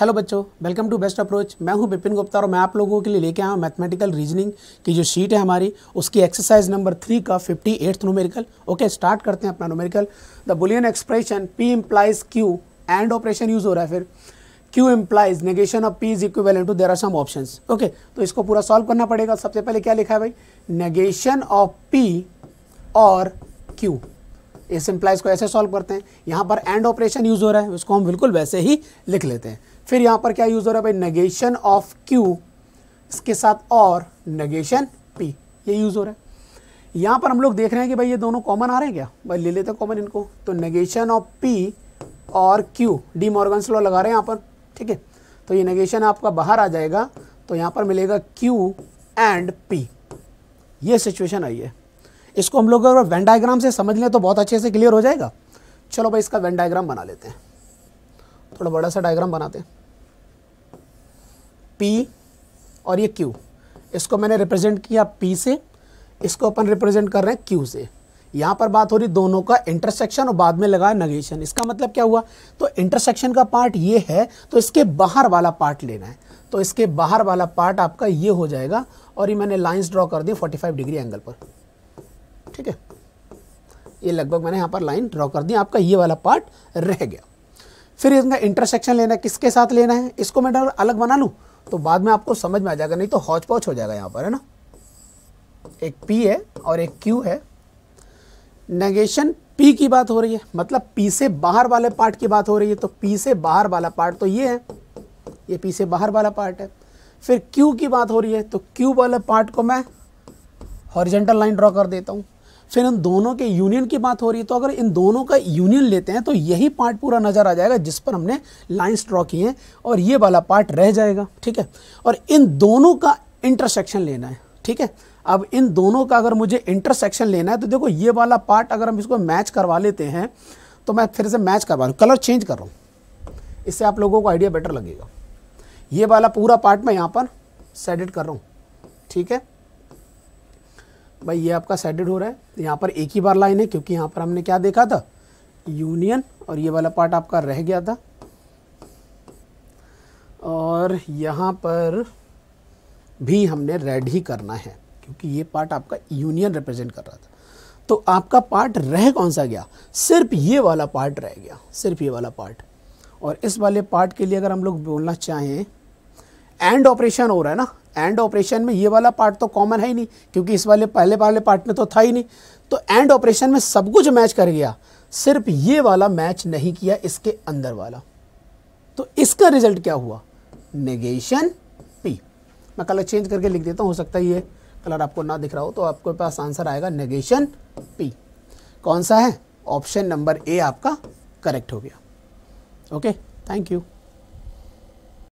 hello बच्चों welcome to best approach मैं हूं विपिन गुप्ता और मैं आप लोगों के लिए लेके आया हूं मैथमेटिकल रीजनिंग की जो शीट है हमारी उसकी एक्सरसाइज नंबर थ्री का fifty eighth numerical okay start करते हैं अपना numerical the Boolean expression P implies Q and operation use हो रहा है फिर Q implies negation of P is equal to there are some option okay तो इसको पूरा सॉल्व करना पड़ेगा सबसे पहले क्या लिखा है भाई नेगेशन ऑफ पी और क्यू इस इम्प्लाइज को ऐसे सॉल्व करते हैं यहाँ पर एंड ऑपरेशन यूज़ हो रहा है उसको हम बिल्कुल वैसे ही लिख लेते हैं फिर यहाँ पर क्या यूज़ हो रहा है भाई नगेशन ऑफ क्यू इसके साथ और नगेशन पी ये यूज़ हो रहा है यहाँ पर हम लोग देख रहे हैं कि भाई ये दोनों कॉमन आ रहे हैं क्या भाई ले लेते हैं कॉमन इनको तो नगेशन ऑफ पी और क्यू डी मॉर्गन्स लॉ लगा रहे हैं यहाँ पर ठीक है तो ये नगेशन आपका बाहर आ जाएगा तो यहाँ पर मिलेगा क्यू एंड पी ये सिचुएशन आई है इसको हम लोग अगर वेन डायग्राम से समझ लें तो बहुत अच्छे से क्लियर हो जाएगा चलो भाई इसका वेन डायग्राम बना लेते हैं थोड़ा बड़ा सा डायग्राम बनाते हैं पी और ये क्यू इसको मैंने रिप्रेजेंट किया पी से इसको अपन रिप्रेजेंट कर रहे हैं क्यू से यहाँ पर बात हो रही दोनों का इंटरसेक्शन और बाद में लगा नगेशन इसका मतलब क्या हुआ तो इंटरसेक्शन का पार्ट ये है तो इसके बाहर वाला पार्ट लेना है तो इसके बाहर वाला पार्ट आपका ये हो जाएगा और ये मैंने लाइंस ड्रॉ कर दी 45 डिग्री एंगल पर ठीक है ये लगभग मैंने यहाँ पर लाइन ड्रॉ कर दी आपका ये वाला पार्ट रह गया फिर इसका इंटरसेक्शन लेना है किसके साथ लेना है इसको मैं अलग बना लूँ तो बाद में आपको समझ में आ जाएगा नहीं तो हौच पौच हो जाएगा यहाँ पर है ना एक पी है और एक क्यू है नेगेशन पी की बात हो रही है मतलब पी से बाहर वाले पार्ट की बात हो रही है तो पी से बाहर वाला पार्ट तो ये है ये पी से बाहर वाला पार्ट है फिर क्यू की बात हो रही है तो क्यू वाले पार्ट को मैं हॉरिजेंटल लाइन ड्रॉ कर देता हूँ फिर इन दोनों के यूनियन की बात हो रही है तो अगर इन दोनों का यूनियन लेते हैं तो यही पार्ट पूरा नज़र आ जाएगा जिस पर हमने लाइन्स ड्रॉ की हैं और ये वाला पार्ट रह जाएगा ठीक है और इन दोनों का इंटरसेक्शन लेना है ठीक है अब इन दोनों का अगर मुझे इंटरसेक्शन लेना है तो देखो ये वाला पार्ट अगर हम इसको मैच करवा लेते हैं तो मैं फिर से मैच करवा रहा कलर चेंज कर रहा हूँ इससे आप लोगों को आइडिया बेटर लगेगा ये वाला पूरा पार्ट मैं यहाँ पर सेडिट कर रहा हूँ ठीक है भाई ये आपका सेडेड हो रहा है तो यहाँ पर एक ही बार लाइन है क्योंकि यहाँ पर हमने क्या देखा था यूनियन और ये वाला पार्ट आपका रह गया था और यहाँ पर भी हमने रेड ही करना है क्योंकि ये पार्ट आपका यूनियन रिप्रेजेंट कर रहा था तो आपका पार्ट रह कौन सा गया सिर्फ ये वाला पार्ट रह गया सिर्फ ये वाला पार्ट और इस वाले पार्ट के लिए अगर हम लोग बोलना चाहें एंड ऑपरेशन हो रहा है ना एंड ऑपरेशन में ये वाला पार्ट तो कॉमन है ही नहीं क्योंकि इस वाले पहले वाले पार्ट में तो था ही नहीं तो एंड ऑपरेशन में सब कुछ मैच कर गया सिर्फ ये वाला मैच नहीं किया इसके अंदर वाला तो इसका रिजल्ट क्या हुआ नेगेशन पी मैं कलर चेंज करके लिख देता हूँ हो सकता है ये कलर आपको ना दिख रहा हो तो आपके पास आंसर आएगा नेगेशन पी कौन सा है ऑप्शन नंबर ए आपका करेक्ट हो गया ओके थैंक यू